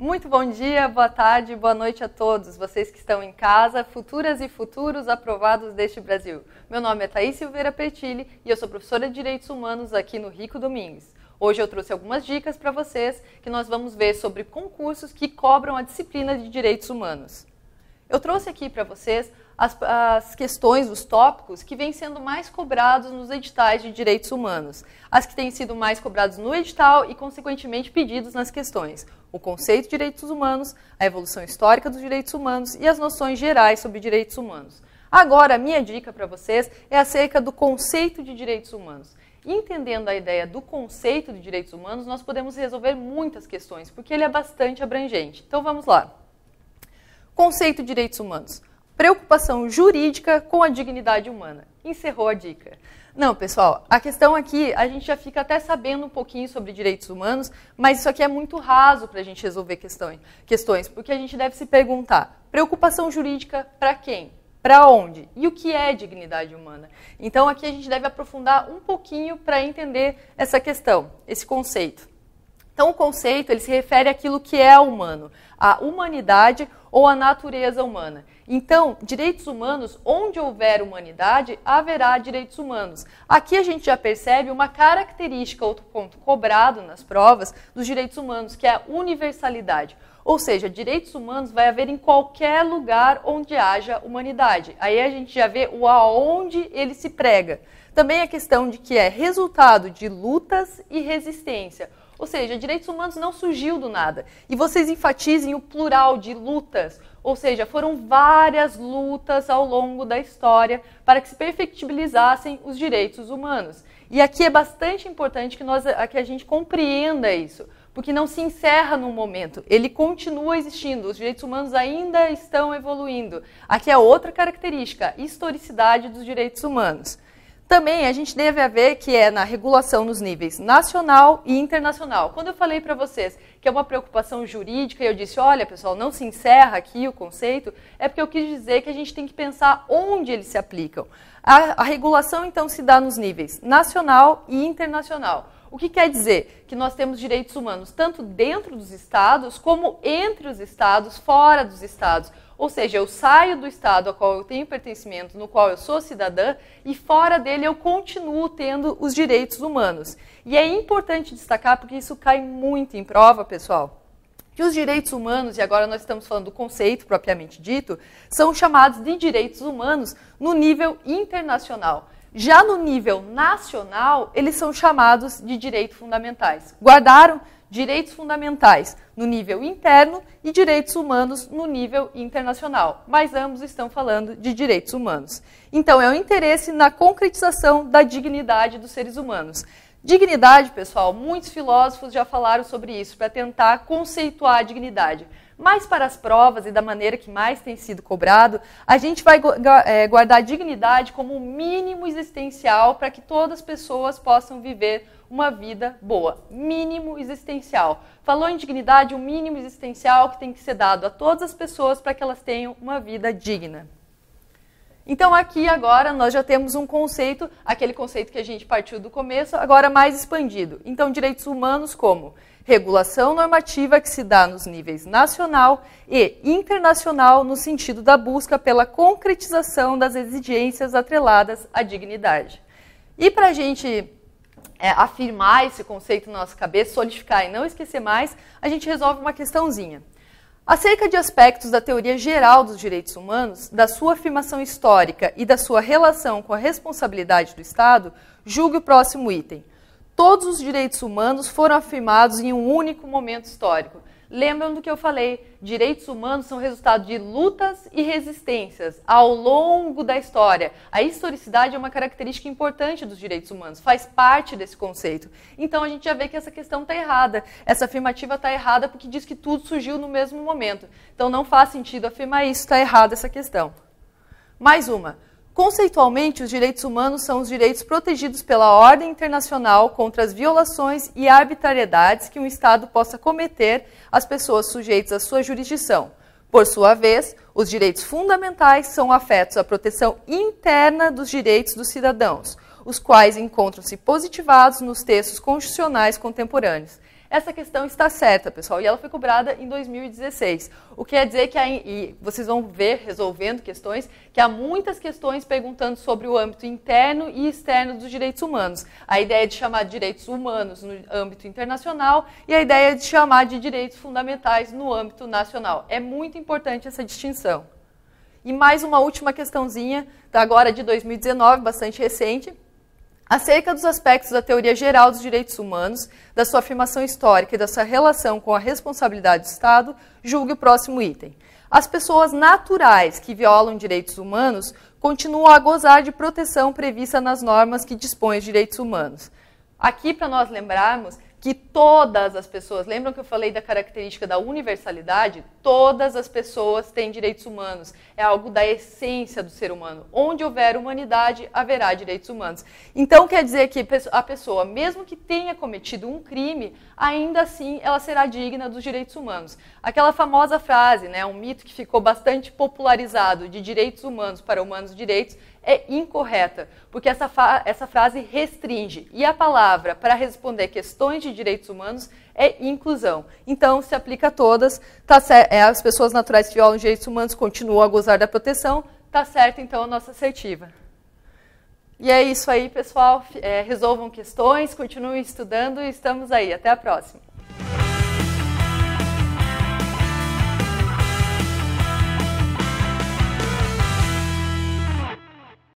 Muito bom dia, boa tarde, boa noite a todos vocês que estão em casa, futuras e futuros aprovados deste Brasil. Meu nome é Thaís Silveira Pertilli e eu sou professora de Direitos Humanos aqui no Rico Domingues. Hoje eu trouxe algumas dicas para vocês que nós vamos ver sobre concursos que cobram a disciplina de direitos humanos. Eu trouxe aqui para vocês as, as, questões, os tópicos que vêm sendo mais cobrados nos editais de direitos humanos, as que têm sido mais cobrados no edital e, consequentemente, pedidos nas questões. O conceito de direitos humanos, a evolução histórica dos direitos humanos e as noções gerais sobre direitos humanos. Agora, a minha dica para vocês é acerca do conceito de direitos humanos. Entendendo a ideia do conceito de direitos humanos, nós podemos resolver muitas questões, porque ele é bastante abrangente. Então vamos lá. Conceito de direitos humanos preocupação jurídica com a dignidade humana. Encerrou a dica. Não, pessoal, a questão aqui, a gente já fica até sabendo um pouquinho sobre direitos humanos, mas isso aqui é muito raso para a gente resolver questões, questões, porque a gente deve se perguntar: preocupação jurídica para quem? Para onde? E o que é dignidade humana? Então aqui a gente deve aprofundar um pouquinho para entender essa questão, esse conceito. Então o conceito ele se refere àquilo que é humano, à humanidade ou à natureza humana. Então, direitos humanos, onde houver humanidade, haverá direitos humanos. Aqui a gente já percebe uma característica, outro ponto cobrado nas provas dos direitos humanos, que é a universalidade. Ou seja, direitos humanos vai haver em qualquer lugar onde haja humanidade. Aí a gente já vê o aonde ele se prega. Também a questão de que é resultado de lutas e resistência. Ou seja, direitos humanos não surgiu do nada. E vocês enfatizem o plural de lutas, ou seja, foram várias lutas ao longo da história para que se perfectibilizassem os direitos humanos. E aqui é bastante importante que, nós, que a gente compreenda isso, porque não se encerra num momento, ele continua existindo, os direitos humanos ainda estão evoluindo. Aqui é outra característica, historicidade dos direitos humanos. Também a gente deve ver que é na regulação nos níveis nacional e internacional. Quando eu falei para vocês que é uma preocupação jurídica, eu disse, olha pessoal, não se encerra aqui o conceito, é porque eu quis dizer que a gente tem que pensar onde eles se aplicam. A, a regulação então se dá nos níveis nacional e internacional. O que quer dizer? Que nós temos direitos humanos tanto dentro dos estados como entre os estados, fora dos estados. Ou seja, eu saio do Estado a qual eu tenho pertencimento, no qual eu sou cidadã, e fora dele eu continuo tendo os direitos humanos. E é importante destacar, porque isso cai muito em prova, pessoal, que os direitos humanos, e agora nós estamos falando do conceito propriamente dito, são chamados de direitos humanos no nível internacional. Já no nível nacional, eles são chamados de direitos fundamentais. Guardaram? direitos fundamentais no nível interno e direitos humanos no nível internacional, mas ambos estão falando de direitos humanos. Então, é o um interesse na concretização da dignidade dos seres humanos. Dignidade, pessoal, muitos filósofos já falaram sobre isso para tentar conceituar a dignidade mais para as provas e da maneira que mais tem sido cobrado, a gente vai eh, guardar dignidade como um mínimo existencial para que todas as pessoas possam viver uma vida boa. Mínimo existencial. Falou em dignidade, o mínimo existencial que tem que ser dado a todas as pessoas para que elas tenham uma vida digna. Então aqui agora nós já temos um conceito, aquele conceito que a gente partiu do começo, agora mais expandido. Então direitos humanos como regulação normativa que se dá nos níveis nacional e internacional no sentido da busca pela concretização das exigências atreladas à dignidade. E para a gente é, afirmar esse conceito na nossa cabeça, solidificar e não esquecer mais, a gente resolve uma questãozinha. Acerca de aspectos da teoria geral dos direitos humanos, da sua afirmação histórica e da sua relação com a responsabilidade do Estado, julgue o próximo item todos os direitos humanos foram afirmados em um único momento histórico. Lembram do que eu falei? Direitos humanos são resultado de lutas e resistências ao longo da história. A historicidade é uma característica importante dos direitos humanos, faz parte desse conceito. Então a gente já vê que essa questão está errada, essa afirmativa está errada porque diz que tudo surgiu no mesmo momento. Então não faz sentido afirmar isso, está errada essa questão. Mais uma. Conceitualmente, os direitos humanos são os direitos protegidos pela ordem internacional contra as violações e arbitrariedades que um Estado possa cometer às pessoas sujeitas à sua jurisdição. Por sua vez, os direitos fundamentais são afetos à proteção interna dos direitos dos cidadãos, os quais encontram-se positivados nos textos constitucionais contemporâneos. Essa questão está certa, pessoal, e ela foi cobrada em 2016. O que quer dizer que, há, e vocês vão ver resolvendo questões, que há muitas questões perguntando sobre o âmbito interno e externo dos direitos humanos. A ideia de chamar de direitos humanos no âmbito internacional e a ideia de chamar de direitos fundamentais no âmbito nacional. É muito importante essa distinção. E mais uma última questãozinha, da agora de 2019, bastante recente acerca dos aspectos da teoria geral dos direitos humanos, da sua afirmação histórica e da sua relação com a responsabilidade do Estado, julgue o próximo item. As pessoas naturais que violam direitos humanos continuam a gozar de proteção prevista nas normas que dispõem os direitos humanos. Aqui, para nós lembrarmos, que todas as pessoas, lembram que eu falei da característica da universalidade? Todas as pessoas têm direitos humanos. É algo da essência do ser humano. Onde houver humanidade, haverá direitos humanos. Então quer dizer que a pessoa, mesmo que tenha cometido um crime, ainda assim ela será digna dos direitos humanos. Aquela famosa frase, né, um mito que ficou bastante popularizado de direitos humanos para humanos direitos, é incorreta, porque essa, essa frase restringe. E a palavra para responder questões de direitos humanos é inclusão. Então, se aplica a todas. Tá é, as pessoas naturais que violam direitos humanos continuam a gozar da proteção. Tá certa, então, a nossa assertiva. E é isso aí, pessoal. É, resolvam questões, continuem estudando e estamos aí. Até a próxima.